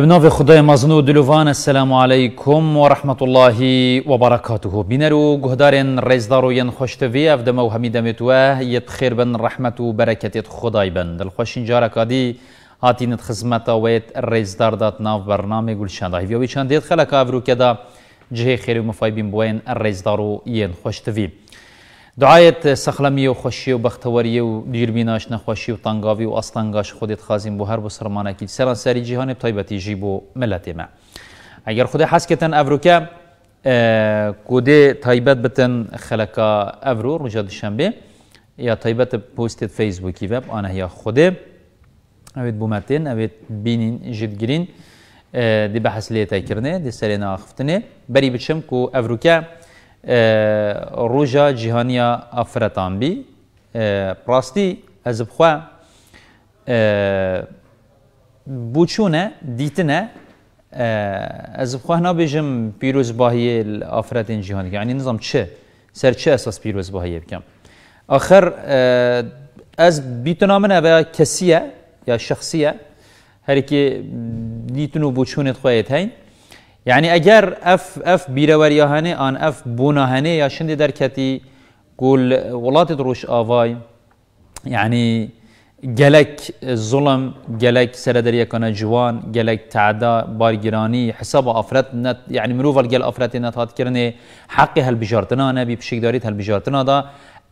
بناو خدای مزنو دلوان السلام علیکم و رحمت الله و برکاته بینرو گهدارن رزدارو ین خوشتوی اف دمو همیده متوه یت خیر بن رحمت و برکتت خدای بن دل خوشین جارکادی هاتینت خزمتا ویت رزدار دات ناف برنامه گلشنده هیوی چندید خلق افرو کدا جه خیر و مفای بین بوین رزدارو ین خوشتوی دعایت سخلمی و خوشی و بختوری و دیربیناش نخوشی و تنگاوی و اصلنگاش خودت خازیم بو هر بو سرمانکی سران سری جهان تایبتی جیب و ملت ما اگر خود حس کتن افروکه کوده اه، تایبت بتن خلقا افرو روژا دوشنبه یا تایبت پوستت فیسبوکی وب آنه یا خوده اوید بومتین اوید بینین جد گرین اه، دی بحث لیتا کرنه دی سرین آخفتنه بری بچم کو افروکه روژا جیهانیا افرتان بی پراستی از بخواه بوچونه دیتنه از بخواه نبیجم پیروز باهی آفرت جهانی یعنی نظام چه سر چه اساس پیروز باهی بکم آخر از بیتنامنه و کسیه یا شخصیه هر کی دیتنو بوچونت خواهید هین يعني اگر اف اف بیروری هنه آن اف بونه هنه یا شند در کتی گل ولات روش آوای يعني جلك ظلم جلك سردر يكون جوان جلك تعدا بارجراني حساب افرت نت يعني مروف الجل افرت نت هات كرني حق هل بجارتنا نبي بشيك داريت هل بجارتنا دا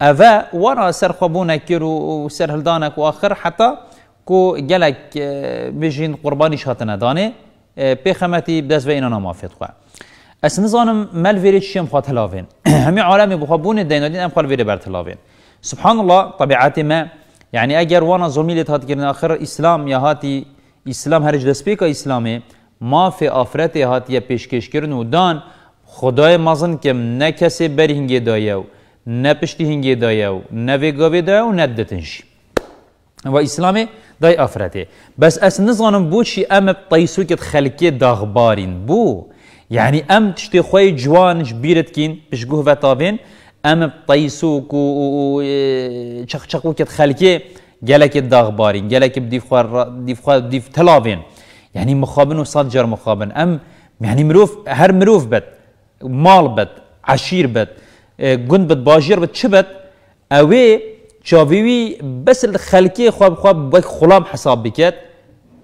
افا ورا سر خبونك وسر هلدانك واخر حتى كو اه، جلك بجين قرباني شاتنا داني پێخەمەتی دەست بە ئینە نامافێتخوا ئەس نزانم مەلێری شیم خوا تەلاوێن هەمی عامی بخوابوونی دەینەدین ئەم خوێ بەرتەلاوێن سبحان الله طبیعاتی مە یعنی وانا وانە زۆمیلی هاتگرن آخر اسلام یا هاتی ئیسلام هەرج دەستپێکە ئیسلامی مافێ ئافرەتی هاتیە پێشکەشکردن و دان خدای مەزن کەم نە کەسێ بەری هنگێدایە نپشتی هنگی پشتی هنگێدایە و نەوێ گاوێدایە و نەدەتنشی داي أفرتي بس أس نزغنم بوشي أم بطيسوكت خلكي داغبارين بو يعني أم تشتي خوي جوان جبيرت كين بشقوه فتابين أم بطيسوك اه، و تشخشقوكت خلكي جالك الداغبارين جالك بديف خوار ديف خوار بديف تلافين يعني مخابن وصاد جر مخابن أم يعني مروف هر مروف بت مال بت عشير بت جند اه، بت باجر بت شبت أوي چاویوی بس خلکی خواب خواب با خلام حساب بکت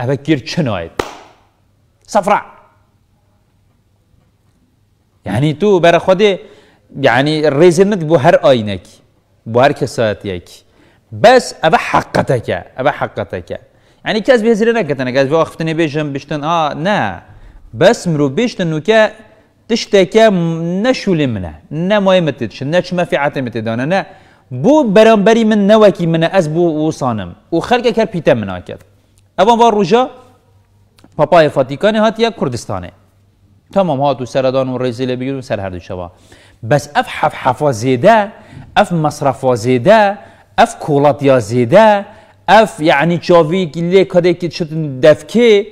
اوه گیر چناید صفرا یعنی تو برای خود یعنی ریزنت بو هر کی بو هر کسایت یک بس اوه او اوه که یعنی کس به زیر نکتنه کس به وقت نبیشم بیشتن، آه نه بس مرو بشتن نو که نه نشو نه نه يمتدش نه ما في دانه نه. بو برانبری من نوکی من از بو سانم و خلق کر پیته من کرد اوان وار روژا پاپای فاتیکان هاتی کردستانه تمام هاتو سردان و ریزیل بگیرون سر هر دو شوا بس اف حف حفا زیده اف مصرفا زیده اف کولاتیا زیده اف یعنی چاوی گله کده که شد دفکه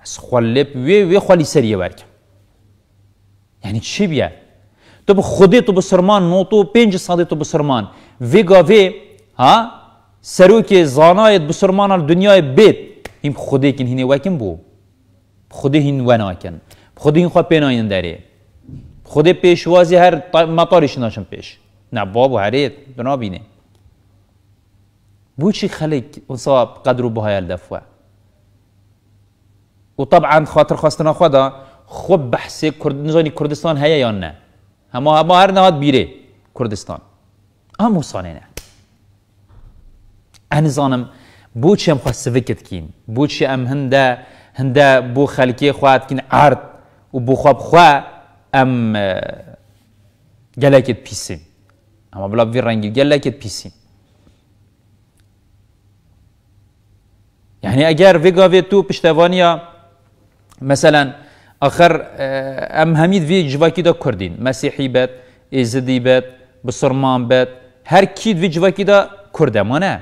از خلب وی وی خالی سریه برکم یعنی چی بیا تو به خودی تو بسرمان نو تو پنج سالی تو بسرمان وی گاوی ها که زانایت بسرمان دنیای بیت این خودی کن هینی وکن بو خودی هین وناکن خودی این خواه پیناین داری خودی پیشوازی هر مطاری شناشن پیش نه بابو هریت بینه بو چی خلق اصاب قدر و بهای الدفوه و طبعا خاطر خواستنا خدا خوب بحث نزانی کردستان هیا یا نه اما اما هر نهاد بیره کردستان کوردستان ئەم سانێنە ئەنزانم خواست کین بو سڤکتکین بۆچی هنده هنده بو خلکی خواهد کین عرد و بو خواب خوا گلکت پیسیم پیسین بلا بیر رنگی گلکت پیسیم یعنی اگر وگاوی تو پشتوانی ها مثلا. آخر ام همید وی جواکی دا کردین مسیحی بد ازدی بد بسرمان بد هر کید وی جواکی دا کردمانه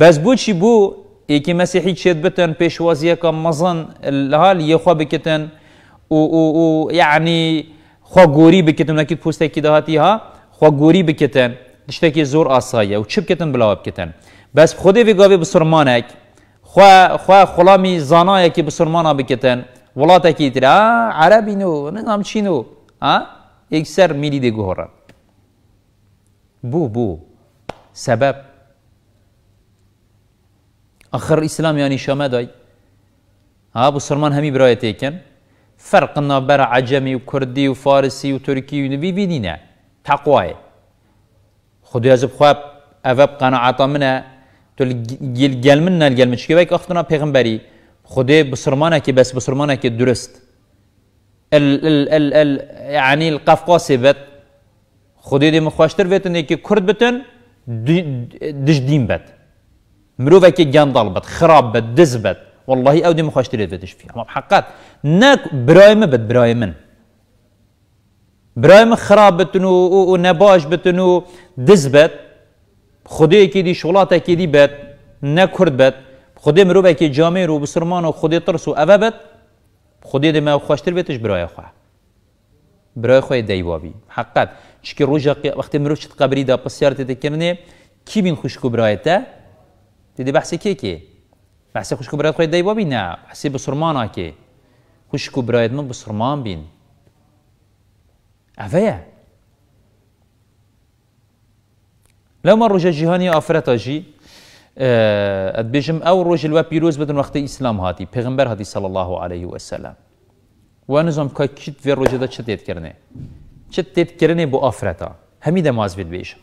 بس بو چی بو مسیحی چید بتن پیشوازی اکا مزن لحال یه بکتن او او او یعنی خوا گوری بکتن نکید پوسته که دهاتی ها گوری بکتن دشته زور آسایه و چی بکتن بلاو بکتن بس خودی ویگوی بسرمانه خو خو خواه خلامی زانایی که بسرمانه بکتن آه ترا عرابین نه نام چین و بو بو سبب بو. اسلام یعنی شما دای ینی بو ها همی برای تیکن فرق نابر عجمی و کردی و فارسی و ترکی و نبی تقوای. تەقوایە خدایزب خواب ئەڤە قناعت منه. تو گل من وای من شکێوەی ئەختنا پیغمبری خدي بسرمانه كي بس بسرمانه كي درست ال ال ال ال يعني القفقاس بيت خدي دي مخواشتر بیتن كي كرد بتن دين بيت مروفه كي جندل بيت خراب بيت دز بيت والله او دي مخاشتر يدفتش فيها ما بحقات ناك بيت برايم من برايم خراب بتنو ونباش دز بيت خدي كي دي كيدي كي دي بات ناك كرد بات خودی مروبه که جامعه رو بسرمان و خودی ترس و اوه خودی خودی دمه خوشتر بیتش برای خواه برای خواه دیوابی حقیقت چکی روژا وقتی مروف چت قبری دا پسیارت دکنه کی بین خوشکو برای تا دیدی بحث که که بحث خوشکو برای خواه دیوابی نه بحث بسرمان ها که خوشکو برای من بسرمان بین اوه لو ما روژا جهانی آفرتا جی آه، بجم او روج لەوە پیرۆز بدن وقت اسلام هاتي پیغمبر هاتي صلى الله عليه وسلم كا وسلام وا نزۆم کە کیت وێ ڕۆژەدا چ تێتکردێ چ تێتکردێ بۆ ئافرەتە هەمی دەماز بێت بێژم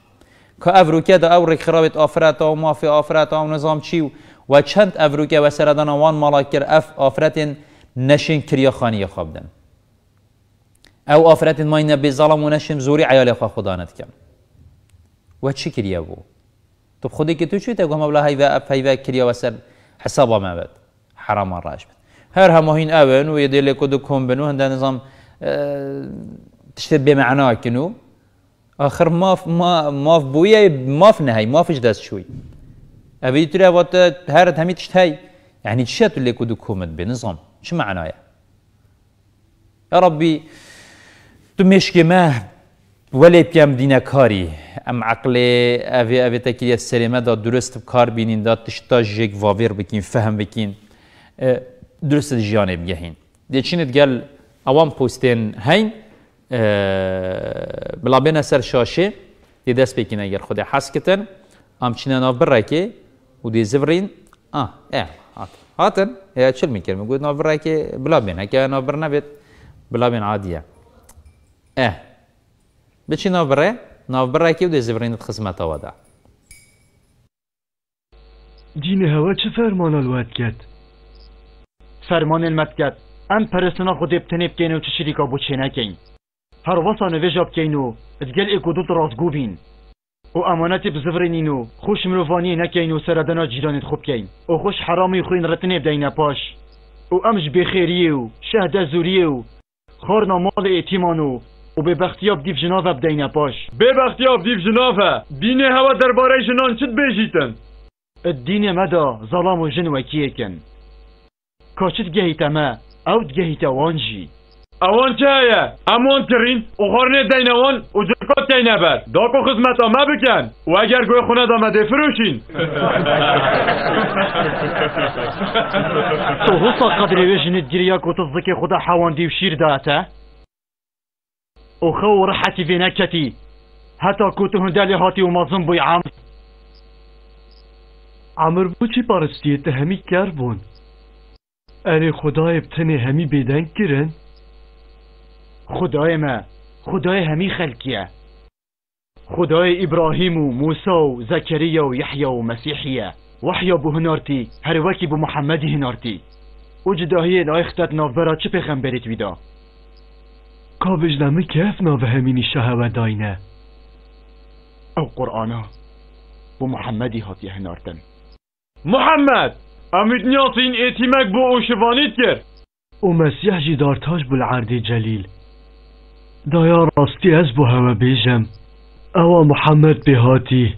کە ئەڤروکیادا ئەو ڕێکخراوێت ئافرەتەوە مافی ئافرەتەوە نظام چی و و چەند ئەڤروکیا وە سەردانەوان ماڵا کرد ئەف ئافرەتێن نەشین کریاخانی خۆ او ئەو ئافرەتین ماینە بێزاڵم و نەشیم زۆری عیالێخوا خوددانت کەم وە چی کریا بوو تو خودێکی تو چیت گۆ مەبلا هەیدا ئەپ هەیدا کریەوە سەر حسەبە مابێت حرامان ڕاش بێت هەر هەماهین ئەوێن و یه دل کد کم بنو و نظام اه، تشتێت معنا کنو آخر ماف ما ماف بویە ماف نهایی مافش دەست شووی ئەوی ترەوەتە هر هەمی تشت هەی یعنی چێت لێ کۆ کۆمت به نظام چه چ معنایە تو مشکی ماه ولی پیام دینه کاری ام عقل اوی اوی تکیه سلیمه دا درست کار بینین دا تشتا جگ واویر بکین فهم بکین درست جیانه بگهین دیچینت گل اوان پوستین هین بلا بین سر شاشه دی دست بکین اگر خود حس کتن ام چینه ناو برکی و دی زورین آه اه هاتن هاتن یا چل میکرد، میگوید ناو برکی بلا بین هکه ناو نبید بلا بین عادیه اه بچی ناوبڕێ ناوبڕێکی و خزمت آواده. دین هوا چه فەرمانە لوات کرد فەرمانێن ام پرسنا خود خودێ بتنێ بکەین و چ شیریکا بۆ چێنەکەین هەروەسا نوێژە بکەین و از ئێک و دوت گو بین و امانت و خوش مروفانی نکینو و سەردەنا جیرانت خوب کین، او خوش حرامی خوین رتنیب دین پاش او امش بخیریو و زوریو زوریە و ایتیمانو و به بختی آب دیف جناب اب دینه پاش به بختی آب دیف ها دینه هوا درباره جنان چید بیشیتن دینه مدا ظلام و جن وکیه کن کاشت گهیت ما او گهیت وانجی اوان چه هایه اموان کرین و خورنه دینوان و جرکات دینه بر داکو خدمت ما بکن و اگر گوی خونه دامده فروشین تو حسا قدره گریه کتو کتزدک خدا حوان دیو شیر داته و رحتی فی نکتی حتی کوتون دلی هاتی و ماظم بوی عمر عمر بو چی پارستیت همی کر بون اری خدای بتنی همی بیدن کرن خدای ما خدای همی خلکیه خدای ابراهیم و موسی و زکریا و یحیی و مسیحیه وحیا بو هنارتی هر وکی بو محمدی هنارتی او جداهی لایختت نافبرا چه پیغمبریت ویدا شه و داینه او قرآنه قرآنا محمدی هاتی هنارتن محمد امید نیاسین ایتیمک بو اوشوانیت کرد او مسیح جی دارتاش بل جلیل دایا راستی از بو هوا بیجم او محمد بهاتی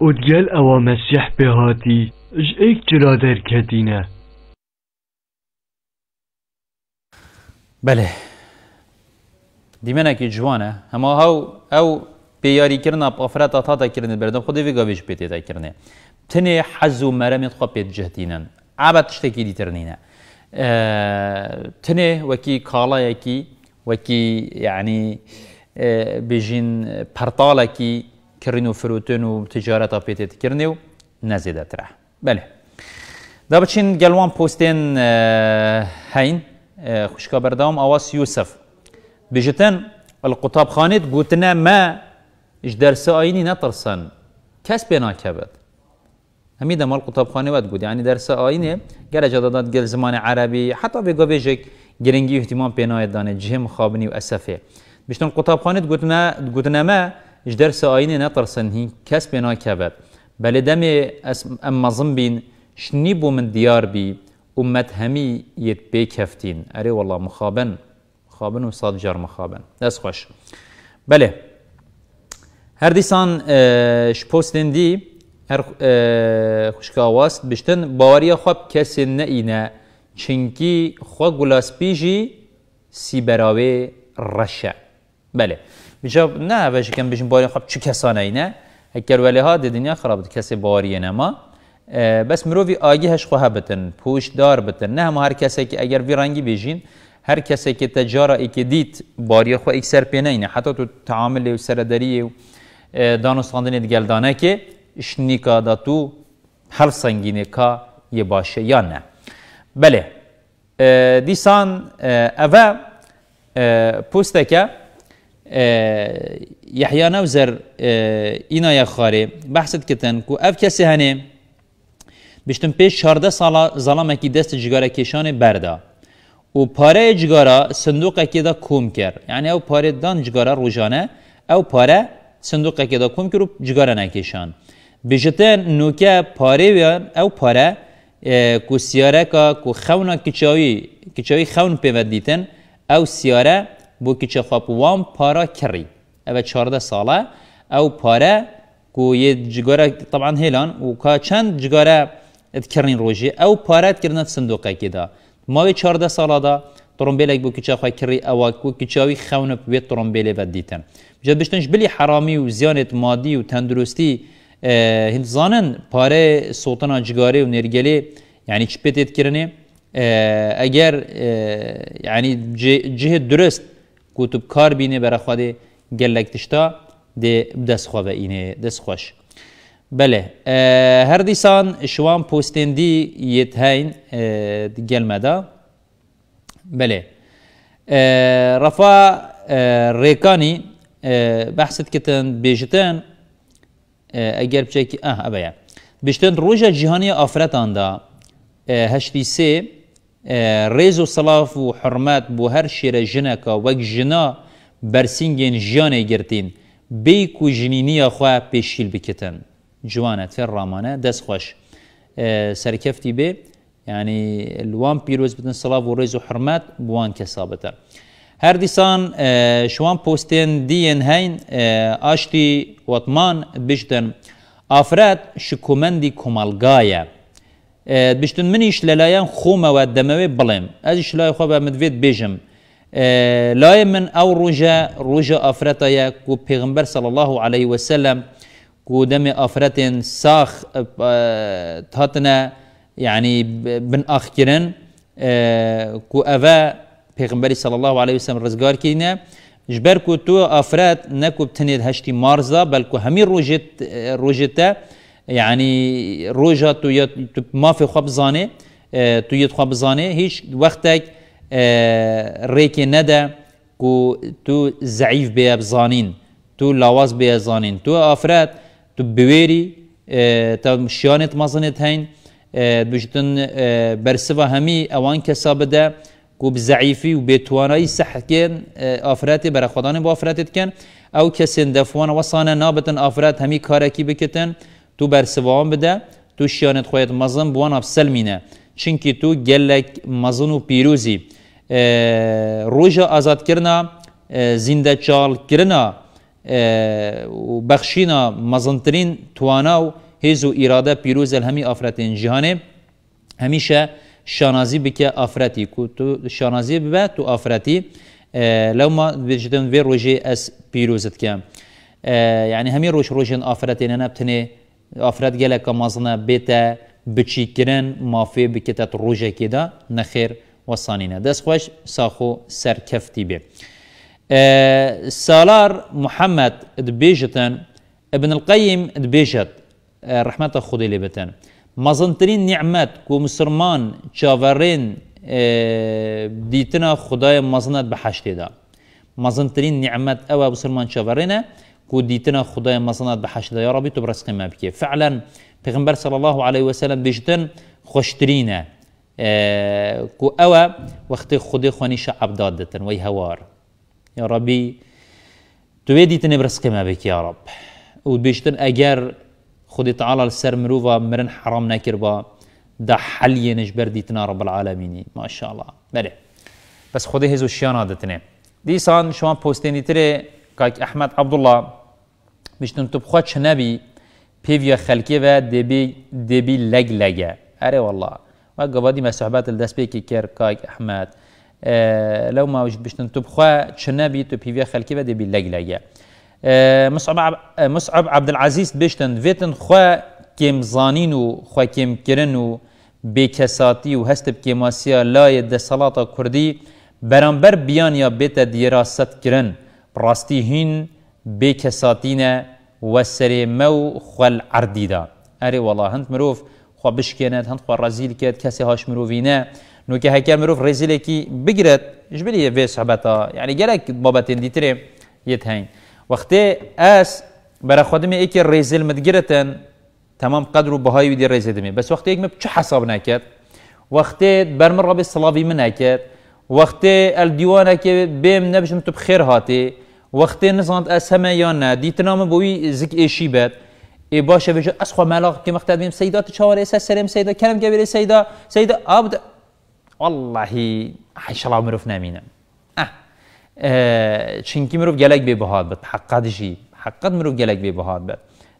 او دگل او مسیح بهاتی اج ایک جرا در کدینه بله دیمنه کی جوانه دیمەنێکی جوانە هەما هەو ئەو پێیاریکردنا ئۆفرەتە تاتەکردن بەردە خودی گەویش پێتێتەکردێ تنێ حز و مرمی مەرەمێت خۆ پێتجهتینن ئابەت شتێکی دیترنینە تنێ وەکی کاڵایەکی وەکی یعنی بژین پەرتاڵێکی کڕین و فروتن و تجارت اپیت پێتێتکردنی و نەزیدەترە بەێ دا بچین گلوان پۆستێن هەین خوشکە بەردەوام ئەوە یوسف بجتن القطاب خانيت قوتنا ما اش درس آيني نترسن كس بنا كبد همی دم القطاب خاني وات بود يعني درس آيني گره جدادات گل زمان عربی حتی به گویجک جرنجي اهتمام بنا يداني جهم خابنی و اسفه بشتن قطاب قوتنا قوتنا ما اش درس آيني نترسن هين كس بنا كبد بل دم اما زنبین شنی بو من ديار بي امت همي یت أري والله مخابن خوابن و ساد جرم خوابن. دست خوش بله هر دیسان شپوستن دی هر خوشکاواست بشتن باوری خواب کسی نه اینه چنکی خواه گلاس پیجی سی براوی رشه بله بجاب نه وجه کم بشن باوری خواب چه کسانه اینه اگر ولی ها دی دنیا خراب کسی باوری نما بس مروی آگی هش خواه بتن پوش دار بتن نه همه هر کسی که اگر ویرانگی بیجین هر کسی که تجاره ای که دید باری خو ایک سر اینه حتی تو تعامل و سرداری و دانستاندن دیگل دانه که شنیکا دا تو حل سنگینه که یه باشه یا نه بله دیسان اوه پوسته که یحیی نوزر اینا یا خاره بحثت کتن کو او کسی هنه بشتم پیش 14 سالا ظلمه که دست جگاره کشانه برده و پاره جگارا صندوق که دا کوم کرد یعنی او پاره دان جگارا روزانه او پاره صندوق که دا کوم کرد و جگارا نکشان بجته نوکه پاره و او پاره اه، کو سیاره کا کو خونه کچاوی کچاوی خون پیود دیتن او سیاره بو کچه خواب وام پارا کری او چارده ساله او پاره کو یه جگاره طبعا هیلان و که چند جگاره اتکرین روژی او پاره اتکرنه صندوقه که دا ماوی 14 ساله دا ترومبیلک بو کچا خواه کری اوا کو کچاوی خونه بوی ترومبیلی و دیتن بجد بشتنش بلی حرامی و زیانت مادی و تندرستی زانن پاره سوطن آجگاره و نرگله یعنی چی پیتید کرنه اگر یعنی جه درست کتب کار بینه برای خواده گلک تشتا ده دست خواه اینه دست خوش بله اه، هر دیسان شوان پوستندی یت هین اه، مدا بله اه، رفا ريكاني بحثت كتن بيجتن اگر که اه ابایا بيجتن روجا جهانية افرتان دا هشتي سي و صلاف و حرمات بو هر شیر جنكا وك جنا برسينجين جياني گرتين بيكو جنينية خواه بيشيل بكتن جوانە تێر دس خوش سرکفتی به یعنی الوان پیروز بدن صلاب و ریز و حرمت بوان کەسابەتە. هر دیسان شوان پوستین دین هین آشتی وطمان بشتن آفراد شکومندی کمالگایه بشتن منیش و دموی بلیم از ایش لای خواب مدوید مدوێت لای من ئەو روژه ڕۆژە ئافرەتەیە و پیغمبر صلی الله عليه وسلم کو دم آفرت ساخ آه، تاتنا يعني بن اخ كرن كو آه، افا پیغمبري صلى الله عليه وسلم رزگار كينا جبر کو تو آفرت نکو بتنید هشتی مارزا بل كو روجت آه، روجتا يعني روجا تو ما في خواب زانه تو يد خواب زانه هیچ وقتك ریک نده کو تو ضعیف بیاب زانین تو لواز بیاب زانین تو آفرت تو بویری تا مشیانت مزنت هن بجتن برسوا همی اوان کساب ده کو بزعیفی و بتوانایی سحکن آفرات بر خدان با آفراتت کن او کسین دفوان وصانه نابتن آفرات همی کارکی بکتن تو برسوان بده تو شیانت خویت مزن بوان افسل مینه چنکی تو گلک مزن و پیروزی روژا آزاد کرنا زنده چال کرنا و بخشینا مزنترین تواناو هیزو اراده پیروز همی آفرتین جهانه همیشه شانازی بکه آفرتی که تو شانازی ببه تو آفرتی اه، لو ما بجدن وی روژه از پیروزت كام اه، یعنی همي روش روجن آفرتين انا بتني آفرت جلك مازنا بيتا بچيكرن ما في بكتت روجه كده نخير وصانينا دست خوش ساخو سرکفتی كفتي بيه آه، سالار محمد دبيجتن ابن القيم دبيجت آه، رحمة خودي لبتن مزنترين نعمت كو مسلمان چاورين آه، ديتنا خداي مزنت بحشت دا مزنترين نعمت او مسلمان چاورين كو ديتنا خداي مزنت بحشت دا يا ربي تبرس قيمة بكي فعلا پیغمبر صلى الله عليه وسلم بيجتن خوشترين كو او وقت خودي خانيش عبداد دتن وي هوار ربي ڕەبی توێ تنبرس كما بك يا رب و بێشتن ئەگەر خودی تعاال السر مرۆڤە مرن حرام نكربا دا حەلیە رب دیتنا ما شاء الله بەێ بەس خودی هێز و دتني دي دیسان شوان پۆستێنی تري كاك احمد عبد بشتن بيشتن بخوا چ بيفيا پێویە و دبي دبي لەگ لەگە اري والله وە ما مەسەحبات دەستپێکی کرد كاك احمد لەو ماوەش بشتن تو بخوا چنەبی تو پیوێ خەلکیە مصعب آه، مصعب عبد العزيز بشتن بێتن خوا كيم زانينو خوا كيم كرنو بكساتي و بێکەساتی و هەست بکێماسیە لایە دەسەڵاتە کوردی بەرامبەر بیانیا بێتە دیێراستکردن كرن براستي هين بكساتينا وسري مو خوەل عردیدا. اري والله هەند مروف خوا بشكينات هەند خوا ڕزیل كات كاسي هاش مروفينا نوکی هکر مروف کی بگیرد جبری وی صحبتا یعنی گرک بابتین دیتره یت هنگ وقتی اس برای خودم ایکی رزیل مدگیرتن تمام قدر و بهایی دی رزیل دمی بس وقتی یک چه حساب نکرد وقتی برمر رابی صلاوی من نکرد وقتی الدیوانه که بیم نبشم تو بخیر هاتی وقتی نزند از همه یا نه دیتنام بوی زک ایشی بد ای باشه بجو از خو ملاق که مقتدیم سیدا تو چهار سرم سیدا کلم گبر سیدا سیدا آب والله حشلا مروف اه, أه، چینکی مروف گلک بي بهاد بت حقاد جي حقاد مروف گلک بي بهاد بت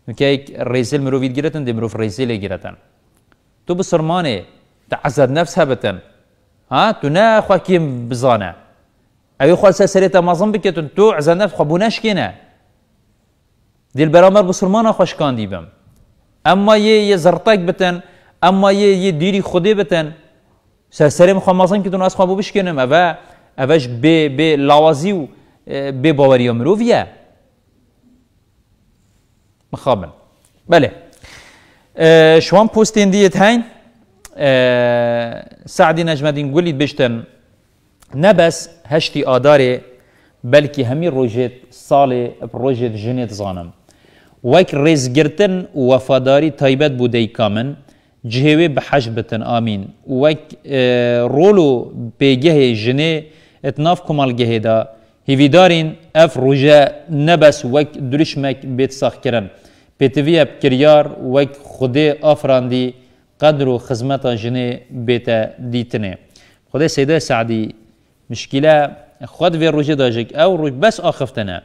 نکه یک مروف مروفید دي مروف ریزل گرتن تو بصرماني تعزد نفسها بتن ها تو نه خواه کیم بزانه اوی خواه سرسریت مازم بكتن تو عزد نفس خواه دي البرامر بصرمانا خوش كان دي بم اما يي یه بتن اما يي يديري خودي بتن سەرسەری مخوامازن کردن ئەسخوا بۆ بشکێنم ئەە به به لوازی و اه، بێ باوەریە مرۆڤە مخابن بله اه، شوان پۆستێن دیت هین اه، سعدی نجمدین گولید بشتن نبس هشتی آداره بلکه هەمی روجت سال روجت ژنێت زانم وک ڕێزگرتن و وفاداری تایبت بوده ای کامن جهوی بحش بتن آمین وک اه، رولو بگه جنه اتناف کمال گهه دا هیویدارین اف روژه نبس وک درشمک بیت ساخ کرن پیتوی اب کریار وک خودی آفراندی قدر و خزمت جنه بیت دیتنه خودی سیده سعدی مشکله خود وی روژه داجک او روژ بس آخفتنه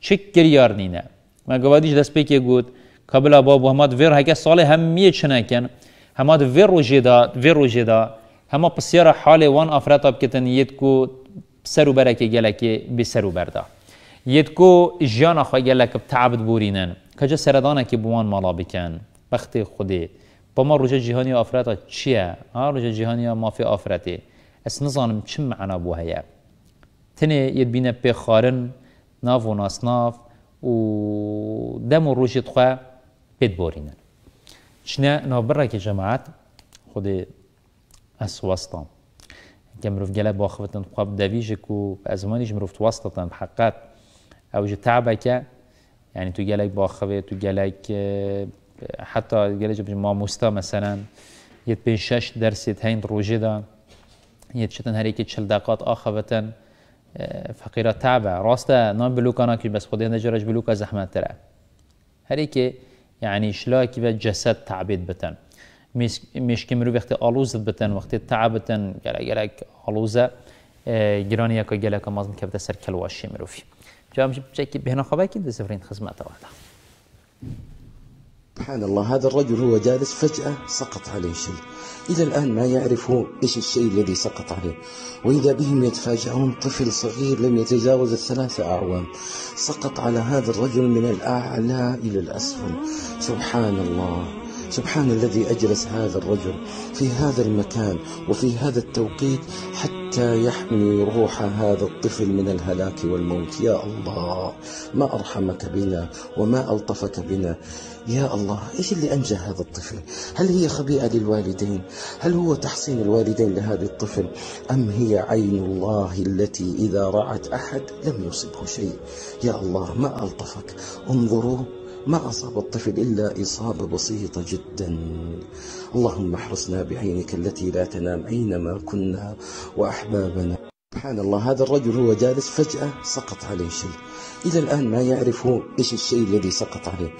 چک کریار نینه مگوادیش دست پیکی گود قبل باب محمد ویر هکه سال همیه چنه کن هما د ویرو جدا ویرو جدا هما پسیار حال وان افراتا بكتن يدكو کو سرو برک جلكي بسرو بردا يدكو جان خو بتعبد بورينن كجا سردانا كي بوان مالا بكن بختي خدي بما روجا رجا افراتا آفرتا ها رجا جهانی ما في آفرته اس نظانم چم معنا بو هيا تني يد بینه بي خارن ناف و ناسناف و دم و روشت خواه پید چنه نابره که جماعت خود از وسطان که مروف گله با خوابتن خواب دویج کو از زمانیش مروف توسطتن حقیقت اوج تعبه که یعنی تو گلک با تو گلک حتی گله مامستا ما مستا مثلا یه پین شش درسیت هین روژه یه چطن هر یکی چلدقات دقات آخوابتن فقیرات تعبه راسته نام بلوکانا که بس خودی هنده جراج بلوکا زحمت تره هر یکی يعني یعنی شلاکی بە جەسەد تعبێت بتەن مشکی مرۆڤ وقتی ئالوزت بتەن وقتی تعبتن گەلەگەلک ئالوزە آه، گرانیەکە گەلەکە مازم کە بتە سەر کەلواشی مرۆڤی جا بچێکی بهێنەخەبەکی دەسەفرین خزمەتەوەدا. سبحان الله هذا الرجل هو جالس فجأة سقط عليه شيء إلى الآن ما يعرف إيش الشيء الذي سقط عليه وإذا بهم يتفاجئون طفل صغير لم يتجاوز الثلاثة أعوام سقط على هذا الرجل من الأعلى إلى الأسفل سبحان الله سبحان الذي أجلس هذا الرجل في هذا المكان وفي هذا التوقيت حتى يحمي روح هذا الطفل من الهلاك والموت يا الله ما أرحمك بنا وما ألطفك بنا يا الله إيش اللي أنجى هذا الطفل هل هي خبيئة للوالدين هل هو تحصين الوالدين لهذا الطفل أم هي عين الله التي إذا رأت أحد لم يصبه شيء يا الله ما ألطفك انظروا ما أصاب الطفل إلا إصابة بسيطة جدا اللهم احرسنا بعينك التي لا تنام أينما كنا وأحبابنا سبحان الله هذا الرجل هو جالس فجأة سقط عليه شيء إلى الآن ما يعرف إيش الشيء الذي سقط عليه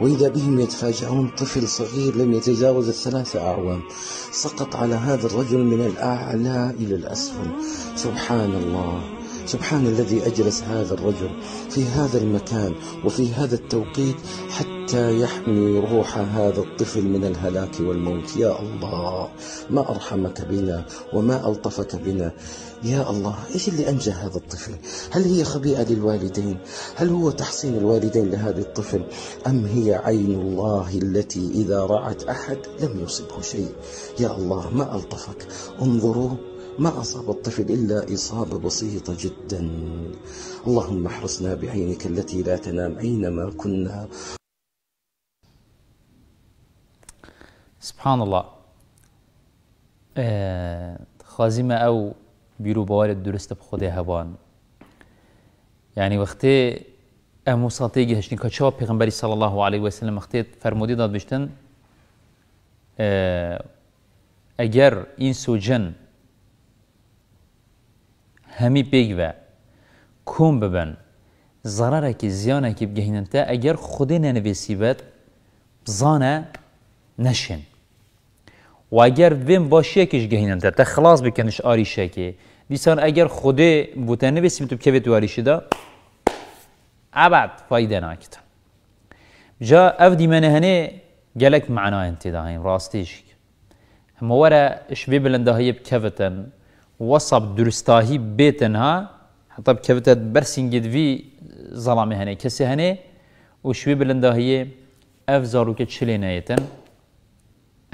وإذا بهم يتفاجئون طفل صغير لم يتجاوز الثلاثة أعوام سقط على هذا الرجل من الأعلى إلى الأسفل سبحان الله سبحان الذي أجلس هذا الرجل في هذا المكان وفي هذا التوقيت حتى يحمي روح هذا الطفل من الهلاك والموت يا الله ما أرحمك بنا وما ألطفك بنا يا الله إيش اللي أنجى هذا الطفل هل هي خبيئة للوالدين هل هو تحصين الوالدين لهذا الطفل أم هي عين الله التي إذا رعت أحد لم يصبه شيء يا الله ما ألطفك انظروا ما أصاب الطفل إلا إصابة بسيطة جدا اللهم احرسنا بعينك التي لا تنام أينما كنا سبحان الله آه، خازمە ئەو أو بيرو بەوارێت درستە بخۆدێ هەبوان يعني وەختێ ئەم و ساتێکی هەشتین کە صلى الله عليه وسلم بشتن فەرمودی دادبشتن آه، ئەگەر جن هەمی و کم ببن زیانه زیانێکی بگهینن تا ئەگەر خودی نەنەبێسیبەت بزانە نەشن واگەر بێن باشیەکیش گەهینەنتە تە خلاص آریشه که دیسان ئەگەر خودێ بوتە نەبێسیم تو بکەوێت دا ئابات فایده ناکتە جا ئەو دیمەنە هەنێ gelek manaên tê dahên rastêşik. Hemwere ji vê bilindahiye bikevtin وصب درستاهي بيتنها حتى بكفتة برسنجد في ظلامي هني كسي هني وشوي بلنداهي افزارو كتشلين ايتن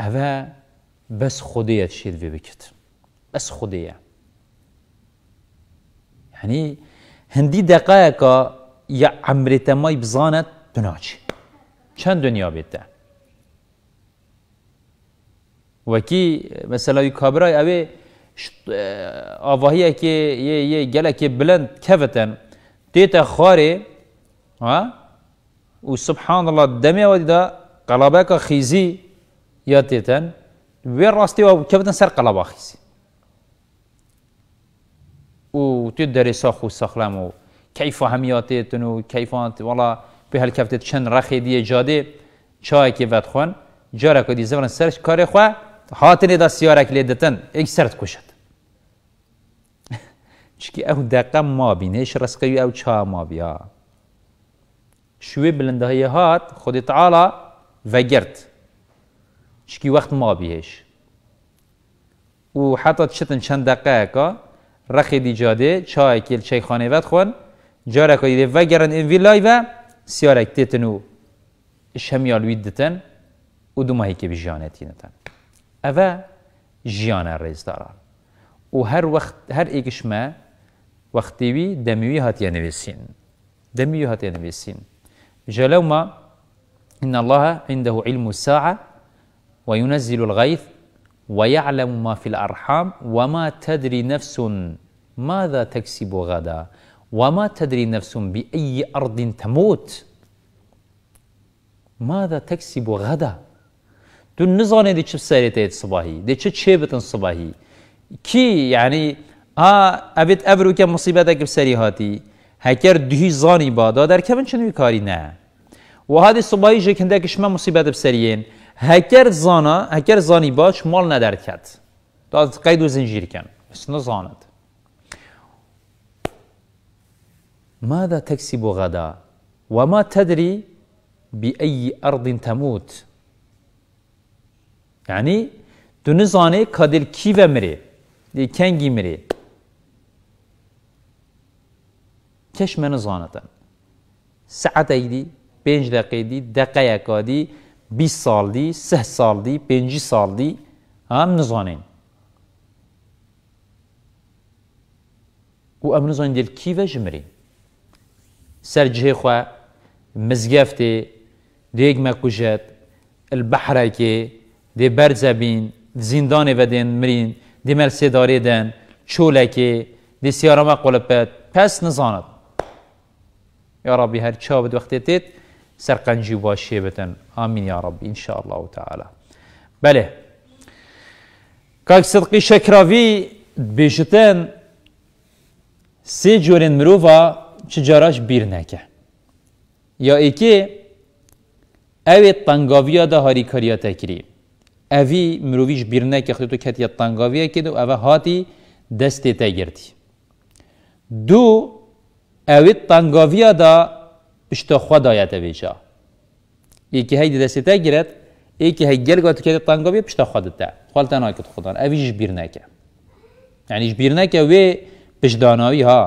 افا بس خودية تشيد في بكت بس خودية يعني هندي دقائق يا عمري تماي بزانت دناشي كان دنيا بيتا وكي مثلا يكابراي اوي آواهیه که یه گلک بلند کفتن تیت خاره و سبحان الله دمی و دیده که خیزی یا تیتن وی راستی و کفتن سر قلابه و تی دری ساخو ساخلم و کیف همیاتی تنو کیف آنت والا به هل چند رخی دیه جاده چای که ود خون جاره که سرش کار خواه هاتني دا سيارك ليدتن دەتەن ئەی سرد کوشت چکی ئەو دەقە مابینێش ڕستکەوی ئەو چا بيا شوي بلنده هات خود تعالى وگرت چكي وقت ما بيهش و حتى تشتن حتا چتن چەند دەقەیەکە ڕەخی دیجادێ چایەکیل چەیخانێوەت خۆن جارەکەی دێ ڤەگەرن ئین وگرن سیارێک تێتن و سيارك تتنو شەمیالوی دتن و دوماهیکی بیژیانەتینەتەن ئەە وقت هر و ما هەر ئێکشمە وەختیوی دەمیوی هاتیە نوێسین دەمی هاتیە جلو ما إن الله عنده علم الساعة وينزل الغيث ويعلم ما في الأرحام وما تدري نفس ماذا تكسب غدا وما تدري نفس بأي أرض تموت ماذا تكسب غدا تو نزانه دی چه سریت سریته صبحی دی چه چه بتن صبحی کی یعنی آ ابد ابرو که مصیبت اگر سری هاتی هکر دهی زانی با دا در کبن چنو کاری نه و هادی صبحی جه کنده کش من مصیبت بسریین هکر زانا هکر زانی باش مال ندر کت دا قید و زنجیر کن بس نزاند ماذا تكسب غدا وما تدري بأي أرض تموت یعنی دونه زانه کادر کی و مری کنگی میری کش من زانتن ساعت دی، پنج دقیقه دی دقیقه دی، بیس سال دی سه سال دی پنجی سال دی هم نزانین و ام نزانین دیل کی و جمرین سر جه خواه مزگفته دیگ مکوشت البحره دی برزبین بین دی و مرین دی مرسی داریدن دن چولکی دی ما قلبت پس نزاند یا ربی هر چا بد وقتی تید سرقنجی باشی بتن آمین یا رب ان شاء الله تعالی بله که صدقی شکراوی بیشتن سه جورین مروفا چجاراش بیر نکه یا ایکی اوی تنگاویا دا هاری کریا تکریم اوی مرویش بیرنه که خودتو کتیت تنگاویه کد و اوه هاتی دسته تا دو اوی تنگاویه دا پشت خود آیت ویجا یکی هی دسته تا یکی هی گلگا تو کتیا تنگاویه پشت خود تا خالتا ناکت خودان اویش بیرنه که یعنی بیرنه که وی پشداناوی ها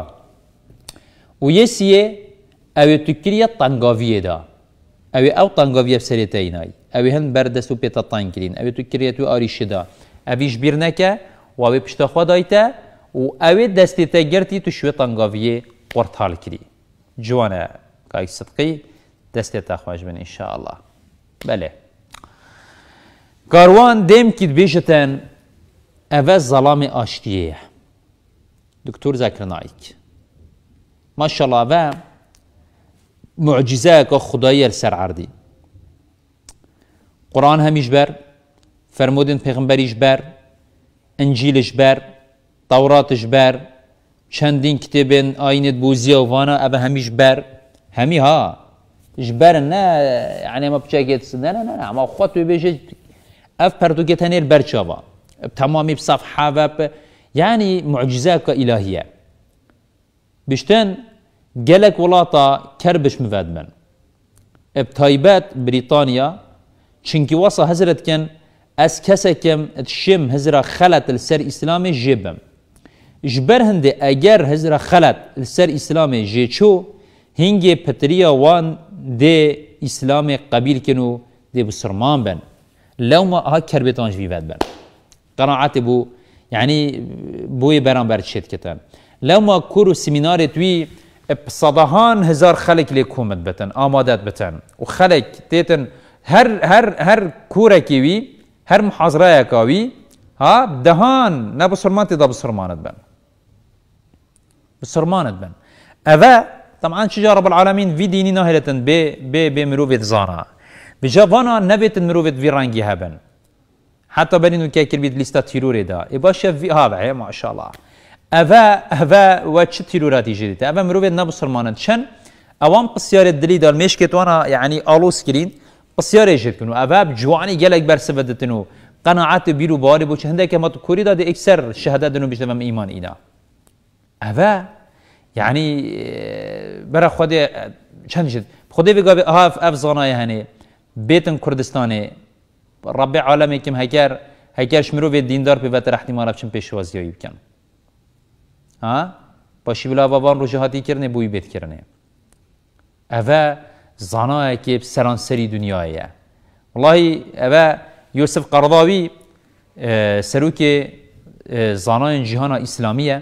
و یه سیه اوی تکریه تنگاویه دا اوی او تنگاویه سریته اینایی ئەوێ هەند بەردەست و پێتەتان کرین ئەوێ تو کرێت و ئاریشدا ئەویش بیر نەکە واوێ پشتەخوا دایتە و ئەوێ دەستی تەگەرتی تو شوێ تەنگاویە قڕتال کری جوانە کای سقی دەستێ تاخواش بن ئینشاءله بەێ کاروان دێمکیت بێژتەن ئەvە زەڵامی ئاشتیەیە دکتۆر زاکرنایک ماشەڵاوە معجززەکە خدای لەسەر عردین قرآن همیش بر فرمودن پیغمبریش بر انجیلش بر توراتش بر چندین کتابن آینت بوزیا و وانا اب همیش بر همی ها جبر نه يعني ما بتشاكيت نه نه نه ما خطوه بيجي اف بردوجتني البرشافا تمامي بصفحه باب يعني معجزات الهيه بشتن کربش مفاد كربش مفادمن تایبت بريطانيا Çünki vasa həzrətkən əs kəsəkəm şim həzrə xələt lsər İslamı jibəm. Jber hinde əgər həzrə xələt lsər İslamı jeçu hinge petriya wan de İslamı qabil kinu de busrman ben. لو ما ها كربتان جوي بد بن قناعتي بو يعني بوي بران بر شت كتن لو ما كورو سيمينار توي بصدهان هزار خلق لي كومت بتن آمادت بتن وخلق تيتن هر هر هر کوره کیوی هر محاضره کاوی ها دهان نه بسرمان دا بسرمانت بن بسرمانت بن اوا طبعا شجا رب العالمين في ديني ناهلة ب ب بمروفة زانا بجافانا نبت مروفة في رانجي هبن حتى بنينو كاكر بيد لستا تيروري دا إباشا في هذا ما شاء الله أفا أفا وش تيروراتي جديدة أفا مروفة نبسرمانت شن أوام قصيار الدليل دا المشكت وانا يعني ألو سكرين پرسیارێژت کن و ئەڤ جوانی گەلێک بەرسەدەتن و قەنەعات بیر و باوەێ بۆ هەندێکە تو کوری داده ئیکسەر شەهدا دنو و بشتەمە ایمان اینا. ئەڤ یعنی اه، بەرە خودێ اه، چەندژت خودێ بگا ئاف ئەف زانایە هەنێ بێتن کوردستانێ ڕبێ عالمێکم هەکار هەکەش به دیندار پێبێتە رەحتیمانە بچم پێشوازیەوەی بکەن ها باشی بلا بابان ڕژهاتی بوی بووی بێتکردنێ ئەە که سری دنیاییه. والله اوه یوسف قەرضاوی سروک زنای جهان اسلامیه،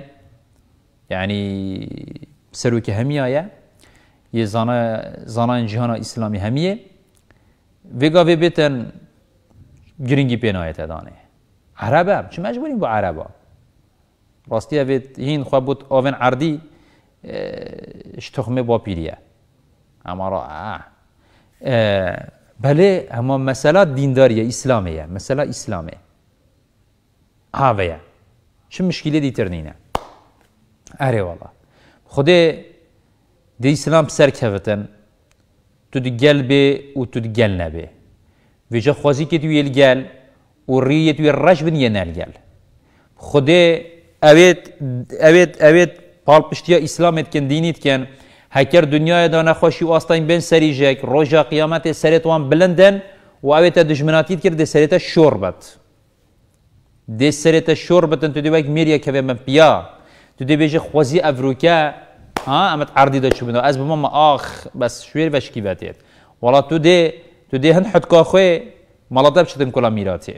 یعنی سەرروکی یه یە جهان اسلامی اسلامی وگا وێگاوێ بێتن گرنگی پێنایەتە دانێ. عربە چ مەجبورین با عربە. ڕاستیە بێت بود خوا بۆت آوین عردی شتخمێ با پیریه اما بله اما مثلا دینداریه اسلامیه مثلا اسلامه هاویه چه مشکلی دیتر نینه اره والا خود دی اسلام کفتن تو دی گل بی و تو دی گل نبی جا خوازی که توی الگل و ریه توی رش بنیه یه خود اوید اوید اوید پال ها اسلامت کن دینیت کن هەکر دنیای دانا خۆشی ئاستین بێن سەریژێک ڕۆژە قیامەتی وان بلندن و ئەوێتە دژمناتیت کرد دەسەرێتە شۆر بەت دێ سەرێتە شۆر بتن تو دیوەک مێریە کەوێ من پیا تو دەبێژی خۆزی ئەڤروکە ها امت دا چوبنا از بما ما آخ بس شوێر بەشکی بەتێت وڵات تو دێ تو دێ هن حد خوێ مەڵەتە بچتن کولا میراتێ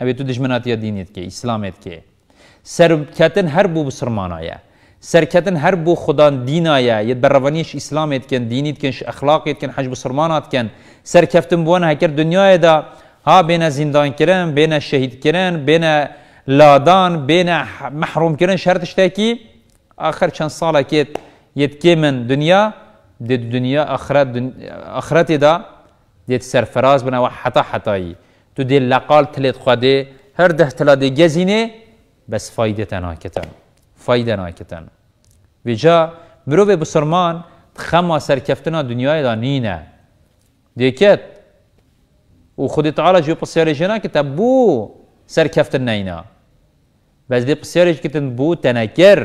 ئەوێت تو دژمناتیە دینیت کێ ئیسلامێت سر سەرکەتن هر بو بسرمانایە سرکتن هر بو خدان دینایه یت برروانیش ایت کن دینیت کن ایت کن حجب سرمانات کن سرکفتن بوان هکر دنیای دا ها بین زندان کرن بین شهید کرن بین لادان بین محروم کرن شرطش تاکی آخر چند ساله که یت من دنیا دید دنیا آخرت دن... آخرت دا دید سرفراز بنا و حتا حتایی تو دید لقال تلید خواده هر ده تلا دي جزینه بس فایده تناکتن فایده ناکتن و جا برو به بسرمان خما سرکفتنا دنیای نینه دیکت و خود تعالی جو پسیاری جنا که تبو سرکفتن نینا و از دی پسیاری که بو تنکر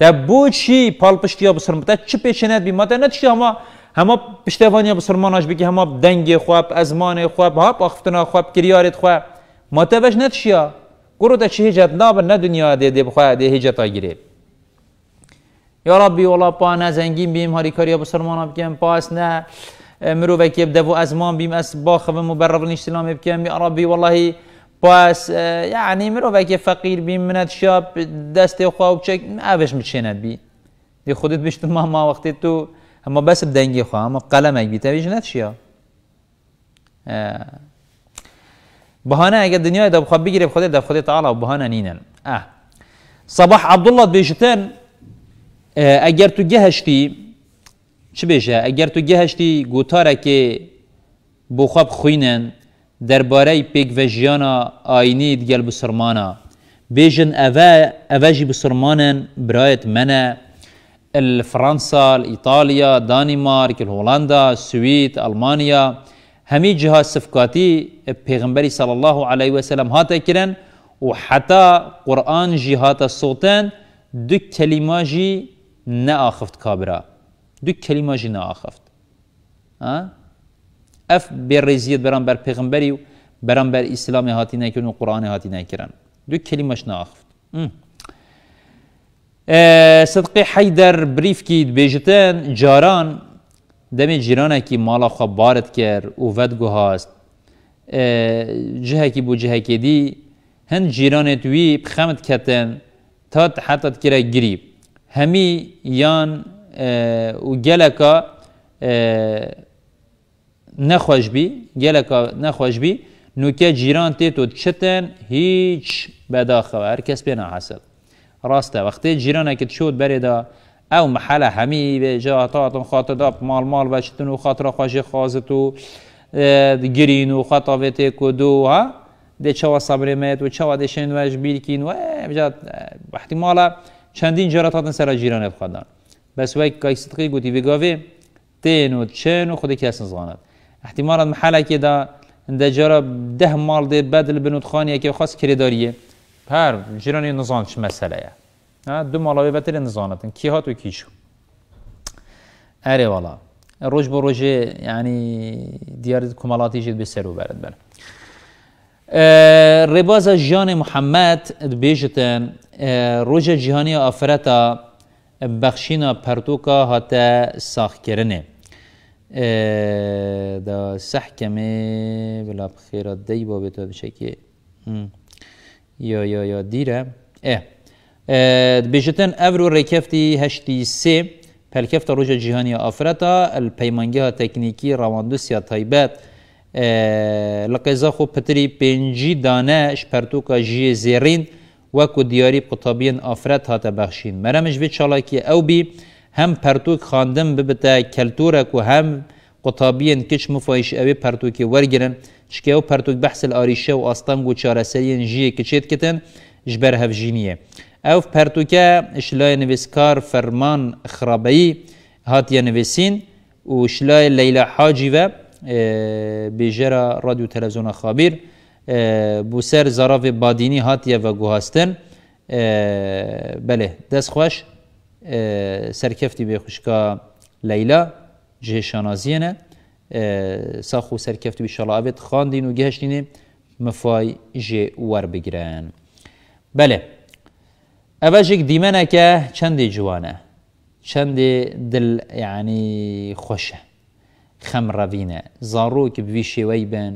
تبو چی پال ها بسرمان تا چی پیشنید بی ما چی همه همه همه بسرمان آش بگی همه دنگ خواب ازمان خواب هاب آخفتنا خواب کریارت خواب ما تا بش نتشیا گرو دا چه هجت نابن نه دنیا ده ده بخواه ده هجت آگیره یا ربی والا پا زنگیم بیم هاری کاریا بسرمان بکیم پاس نه مرو وکی ده و از بیم از باخه خب و مبرر نیشتلام بکیم یا ربی والله پاس یعنی مرو وکی فقیر بیم منت شاب دست خواه چک اوش میچیند بی دی خودت بشت ما ما وقتی تو اما بس بدنگی خواه اما قلمک بی تبیش نتشیا بهانه اگه دنیای دب خود بگیره خدا دب خدا تعالی و بهانه نینن اه صباح عبدالله بیشتن اه، اگر تو گهشتی چه بشه اگر تو گهشتی گوتاره که بخواب خوینن درباره پیک و جیانا آینی دیگل بسرمانا بيجن اوه أفاجي بسرمانن برایت منه الفرنسا ایتالیا، دانمارك الهولندا السويد آلمانیا همي جهة صفقاتي پیغمبری صلى الله عليه وسلم هاتا كرن و حتى قرآن جهة صوتان صوتن دو جي جی نآخفت كابرا دو كلمة جي نآخفت اف برزیت بران بر پیغمبری و بران بر اسلام هاتي نکرن و قرآن هاتي نکرن دو جي نآخفت اه، صدقي حيدر بريف كيد بیجتن جاران دمی کی مالا خواه خب بارد کر و ود جهه کی بو کی دی هند جیرانه توی بخمت کتن تا حتی کرا گریب همی یان و گلکا نخوش بی گلکا نخوش بی نوکه جیران تی تو چتن هیچ بداخوه هر کس بنا حاصل راسته وقتی جیرانکت شد بریده او محل همی به خاطر داد، مال مال بشتن و خاطر خوش خازت و گرین و خطاوت کدو ها ده چوا صبرمت و چوا دشن وش بیرکین و بجات احتمالا چندین جراتات سر جیران بخوادن بس وای که صدقی گوتی وگاوی تین و و خود کس زغانت احتمالا محله که دا جرا ده مال ده بدل بنود خانیه که خاص کرداریه پر نزان چه مسئله دو مالاوی بتر نزانتن کی هات و کیشو اره والا روش با روش یعنی دیار کمالاتی جد به سرو برد بره رباز جان محمد بیجتن روز جهانی آفرتا بخشینا پرتوکا هاتا ساخ کرنه دا صح کمه بلا بخیرات دی با بشه که یا یا یا دیره آه، بجتن افرو ريكفتي هشتي سي پلکفت روژ جیهانی آفرتا الپیمانگی تکنیکی رواندوسیا تایبت آه، لقیزا خو پتری پنجی دانه شپرتوکا جی زیرین وکو دیاری قطابین آفرت هاته بخشین مرمش به چالاکی او بی هم پرتوک خاندم ببتا کلتورک و هم قطابین کش مفایش اوی پرتوکی ورگرن چکه او پرتوک بحث الاریشه و آستانگو چارسرین جی کچید کتن جبر هفجینیه او پرتوکه شلای نویسکار فرمان خرابی هات نویسین و شلای لیلا حاجی و بجرا رادیو تلویزیون بو سر زراف بادینی هاتیه و گوهاستن بله دست خوش سرکفتی به خوشکا لیلا جه شانازیه ساخو سرکفتی بیشالا اوید خاندین و گهشتینه مفای جه ور بگرن بله ئەبەژێک دیمەنەکە چەندی جوانە چەندێ دل یعنی يعني خۆشە خەمڕەوینە زارۆکی بوی شێوەی بن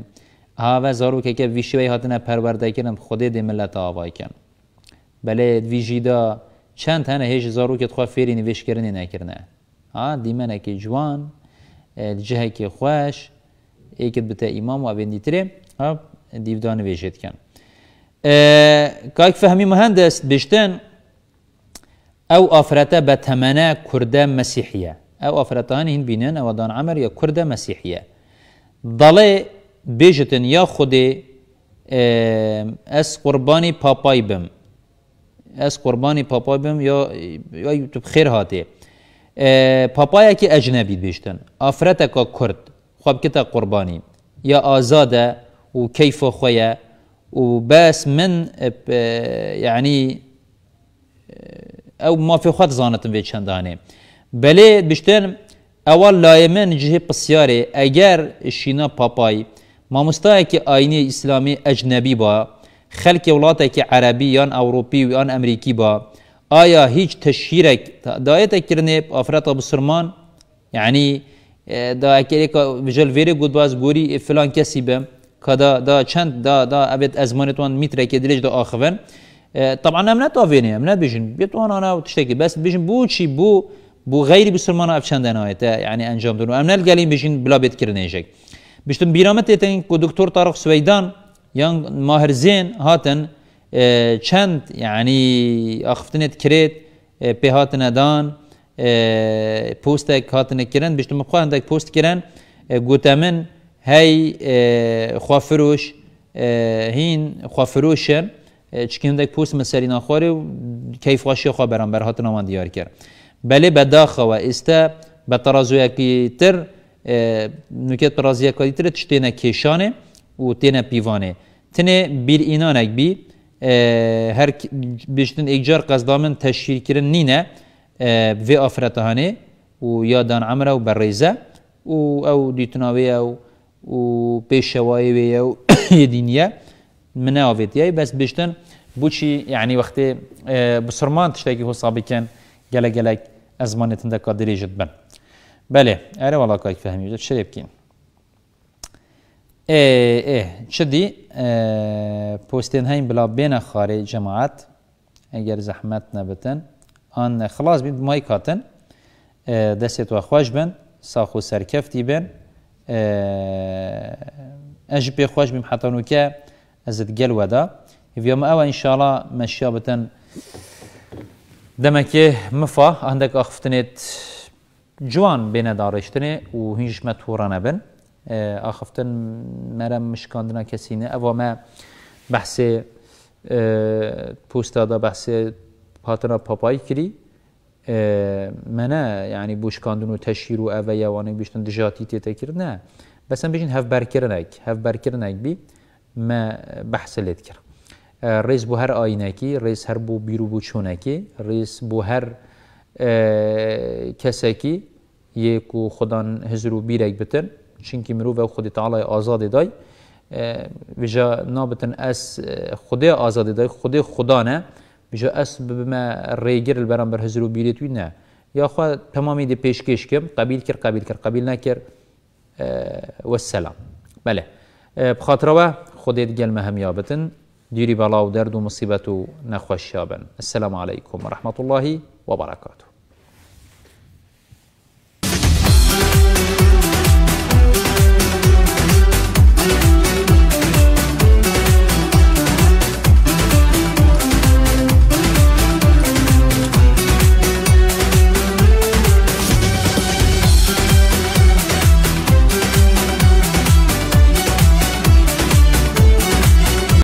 ئاە زارۆکێکە ویشوەی هاتنە پەروەردەکردم خودێ دێمە لە تاواکەم بەلێ ویژیدا چەند هەنە هێژ زارۆکت خوا فێری نوێشکردنی نەکردە ها دیمەنێکی جوان جهەکی خوش ئێکت بتا ئیمام و ئابێندیترێ دیودان نوێژێتکەن اه، کاک فەهمی مهندەست بشتن او افرتا بتمنا كردا مسيحيه او افرتان هن بينن او دان عمر يا كردا مسيحيه ضلي بيجتن يا خدي آه، اس قرباني باباي بم اس قرباني باباي بم يا يا يوتيوب خير هاتي بابايا آه، كي اجنبي بيجتن افرتك كرد خب كتا قرباني يا ازاده وكيف خويا وباس من آه، يعني او في خود زانتم في چندانه بلي بشتن اول لايمن جه بسياري اگر باباي ما مستاي كي ايني اسلامي اجنبي با خلق ولاته كي عربي يان اوروبي ويان امريكي امریکی با آیا هیچ تشهیرک دایت کرنه ابو سرمان یعنی دا اکری که بجل فيري گود باز گوری فلان کسی بم که دا, چند دا دا ابد ازمانتون میتره که دا آخوان طبعا ام نتافيني ام نبيجن بيتوان انا وتشتكي بس بيجن بو شي بو بو غيري بسرمانا افشان دنايته يعني انجام دونو ام نلقالين بيجن بلا بيت كرنيجك بيشتم بيرامت تن كو دكتور طارق سويدان يان ماهر زين هاتن چند يعني اخفتنت كريت بي هاتن ادان بوستك هاتن كرن بيشتم بخوا عندك بوست كرن گوتمن هي خوافروش هين خوافروشن چکنده یک پوست مسری نخواره و کیف خواشی خواه برام بر هات نامان دیار کرد بله بداخه و استه به ترازوی که تر نکت ترازوی یکی تر چتینه کشانه و تنه پیوانه تنه بیر اینانک بی هر بیشتن قصد قصدامن تشکیل کردن نینه وی آفرتهانه و یادان عمره و بریزه. و او دیتناوی او و شوایی و یدینیه مناویتیه بس بیشتن بوچی یعنی وقتی اه، بسرمان تشتکی حساب بکن گله گله ازمان زمانتن دکا جد بن بله اره والا کاک فهمی بجد شری بکین اه اه چدی اه پوستین هاین بلا بین خاری جماعت اگر زحمت نبتن آن خلاص بید مای کاتن اه، دەستێت وە خۆش بن ساخ و سەرکەفتی بن ئەژ پێ خۆش بیم حەتەنوکە ئەزت گەلوەدا Vjema eva inshallah me shabeten demek ki mfa handek akhftenet جوان بین دارشتنه و هیچ متورا نبن آخفتن مرم مشکاندنا کسی نه اوا ما بحث پوستا دا بحث پاتنا پاپای کری منه یعنی بوشکاندن و تشهیر و اوه یوانه بیشتن دجاتی تیتا کر نه بس هم بیشن هف برکرنک هف برکرنک بی ما بحث لید کرد ریز بو هر آینکی ریز هر بو بیرو بو چونکی ریز بو هر کسکی یکو خدا هزرو بیرک بتن کی مرو و خود تعالی آزاد دای ویجا نابتن از خودی آزاد دای خودی خدا نه ویجا از بما ریگر بر هزرو بیرتوی نه یا خوا تمامی دی پیشکش کم قبیل کرد قبیل کرد قبیل نکرد و السلام بله بخاطر و خودت گل مهم یابتن ديري بلاو دەرد و نخوش و السلام عليكم ورحمة الله وبركاته